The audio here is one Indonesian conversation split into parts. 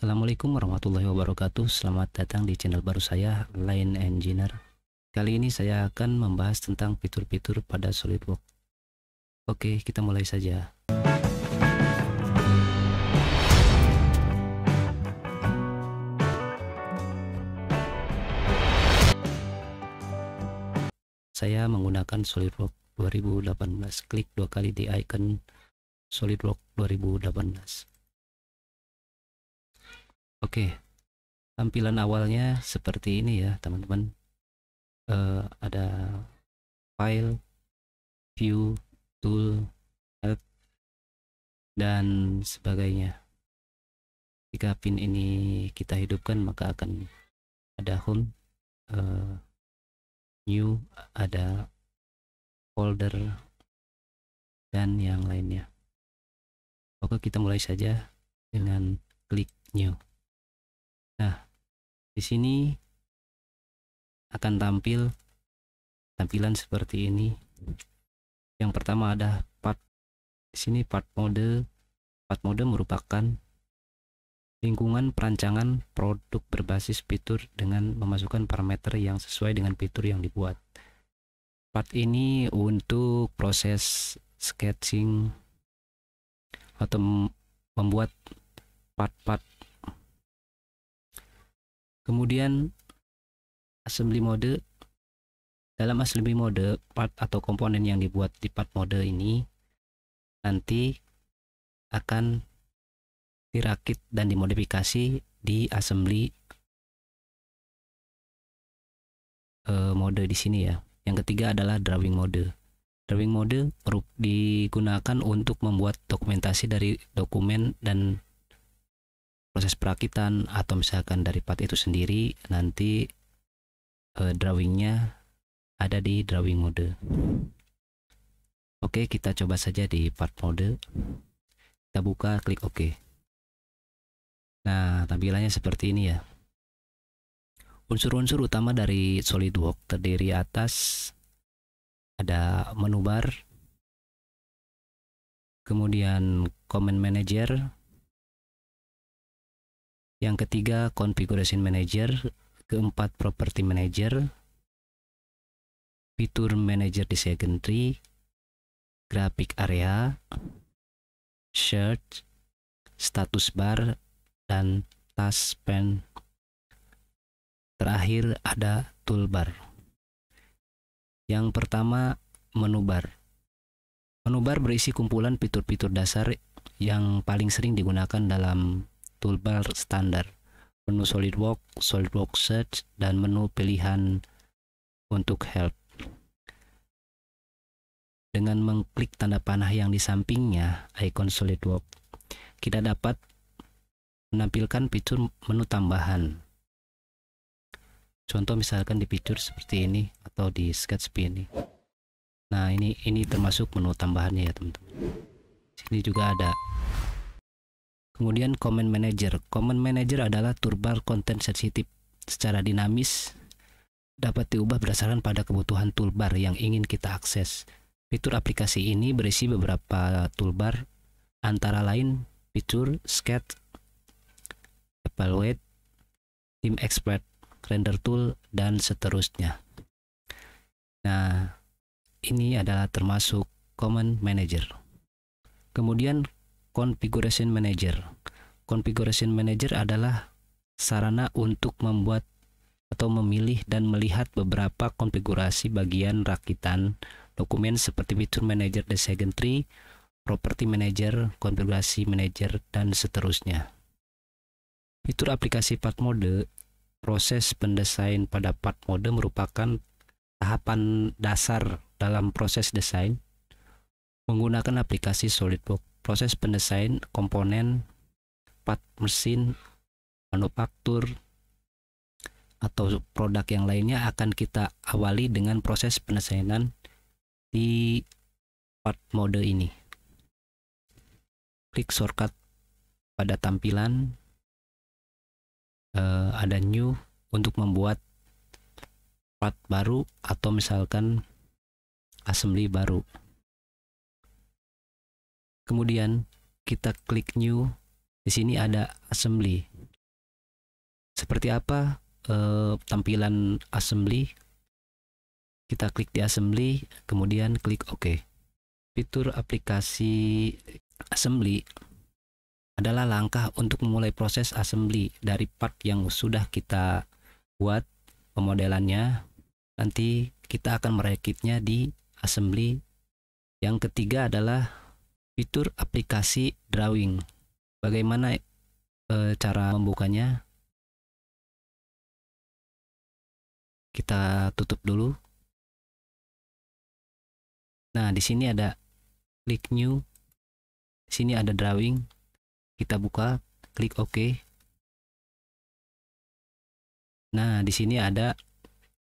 Assalamualaikum warahmatullahi wabarakatuh Selamat datang di channel baru saya Line Engineer Kali ini saya akan membahas tentang fitur-fitur pada SolidWorks Oke kita mulai saja Saya menggunakan SolidWorks 2018 Klik dua kali di icon SolidWorks 2018 Oke, tampilan awalnya seperti ini ya teman-teman. Uh, ada file, view, tool, help, dan sebagainya. Jika pin ini kita hidupkan maka akan ada home, uh, new, ada folder, dan yang lainnya. Oke kita mulai saja dengan klik new. Nah, di sini akan tampil tampilan seperti ini. Yang pertama ada part di sini part mode. Part mode merupakan lingkungan perancangan produk berbasis fitur dengan memasukkan parameter yang sesuai dengan fitur yang dibuat. Part ini untuk proses sketching atau membuat part-part Kemudian assembly mode dalam assembly mode part atau komponen yang dibuat di part mode ini nanti akan dirakit dan dimodifikasi di assembly eh, mode di sini ya. Yang ketiga adalah drawing mode. Drawing mode digunakan untuk membuat dokumentasi dari dokumen dan proses perakitan atau misalkan dari part itu sendiri nanti eh, drawingnya ada di drawing mode oke kita coba saja di part mode kita buka klik ok nah tampilannya seperti ini ya unsur-unsur utama dari SolidWorks terdiri atas ada menu bar kemudian comment manager yang ketiga, Configuration Manager. Keempat, Property Manager. Fitur Manager di Secondary. Graphic Area. Search. Status Bar. Dan Task pen. Terakhir, ada Toolbar. Yang pertama, menu bar. Menu bar berisi kumpulan fitur-fitur dasar yang paling sering digunakan dalam toolbar standar, menu SolidWorks, SolidWorks Search, dan menu pilihan untuk help. Dengan mengklik tanda panah yang di sampingnya, ikon SolidWorks, kita dapat menampilkan fitur menu tambahan. Contoh misalkan di fitur seperti ini atau di sketch ini. Nah, ini ini termasuk menu tambahannya ya, teman-teman. Sini juga ada Kemudian Comment Manager. Comment Manager adalah toolbar konten sensitif secara dinamis dapat diubah berdasarkan pada kebutuhan toolbar yang ingin kita akses. Fitur aplikasi ini berisi beberapa toolbar antara lain fitur sketch, evaluate, team expert, render tool dan seterusnya. Nah, ini adalah termasuk common manager. Kemudian configuration manager. Configuration manager adalah sarana untuk membuat atau memilih dan melihat beberapa konfigurasi bagian rakitan dokumen seperti fitur manager the tree, property manager, konfigurasi manager, dan seterusnya. Fitur aplikasi part mode, proses pendesain pada part mode merupakan tahapan dasar dalam proses desain menggunakan aplikasi SolidWorks proses pendesain komponen part mesin manufaktur atau produk yang lainnya akan kita awali dengan proses pendesainan di part mode ini. Klik shortcut pada tampilan uh, ada new untuk membuat part baru atau misalkan assembly baru. Kemudian kita klik new. Di sini ada assembly. Seperti apa eh, tampilan assembly? Kita klik di assembly, kemudian klik OK. Fitur aplikasi assembly adalah langkah untuk memulai proses assembly dari part yang sudah kita buat pemodelannya. Nanti kita akan merakitnya di assembly. Yang ketiga adalah fitur aplikasi drawing. Bagaimana e, cara membukanya? Kita tutup dulu. Nah, di sini ada klik new. Di sini ada drawing. Kita buka, klik OK. Nah, di sini ada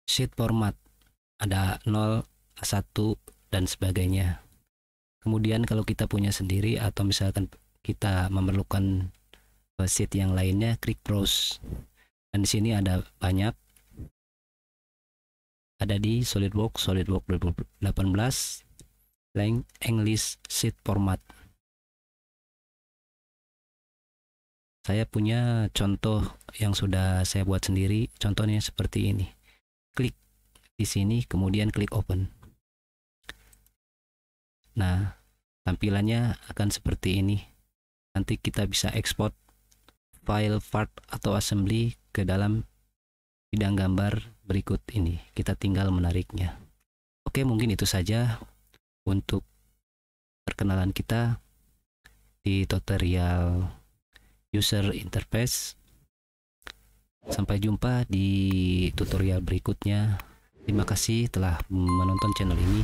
sheet format. Ada 0, 1 dan sebagainya. Kemudian kalau kita punya sendiri atau misalkan kita memerlukan eh, sheet yang lainnya, klik browse. Dan di sini ada banyak. Ada di SolidWorks, SolidWorks 2018, Lang English Sheet Format. Saya punya contoh yang sudah saya buat sendiri, contohnya seperti ini. Klik di sini, kemudian klik open. Nah, tampilannya akan seperti ini. Nanti kita bisa export file part atau assembly ke dalam bidang gambar berikut ini. Kita tinggal menariknya. Oke, mungkin itu saja untuk perkenalan kita di tutorial user interface. Sampai jumpa di tutorial berikutnya. Terima kasih telah menonton channel ini.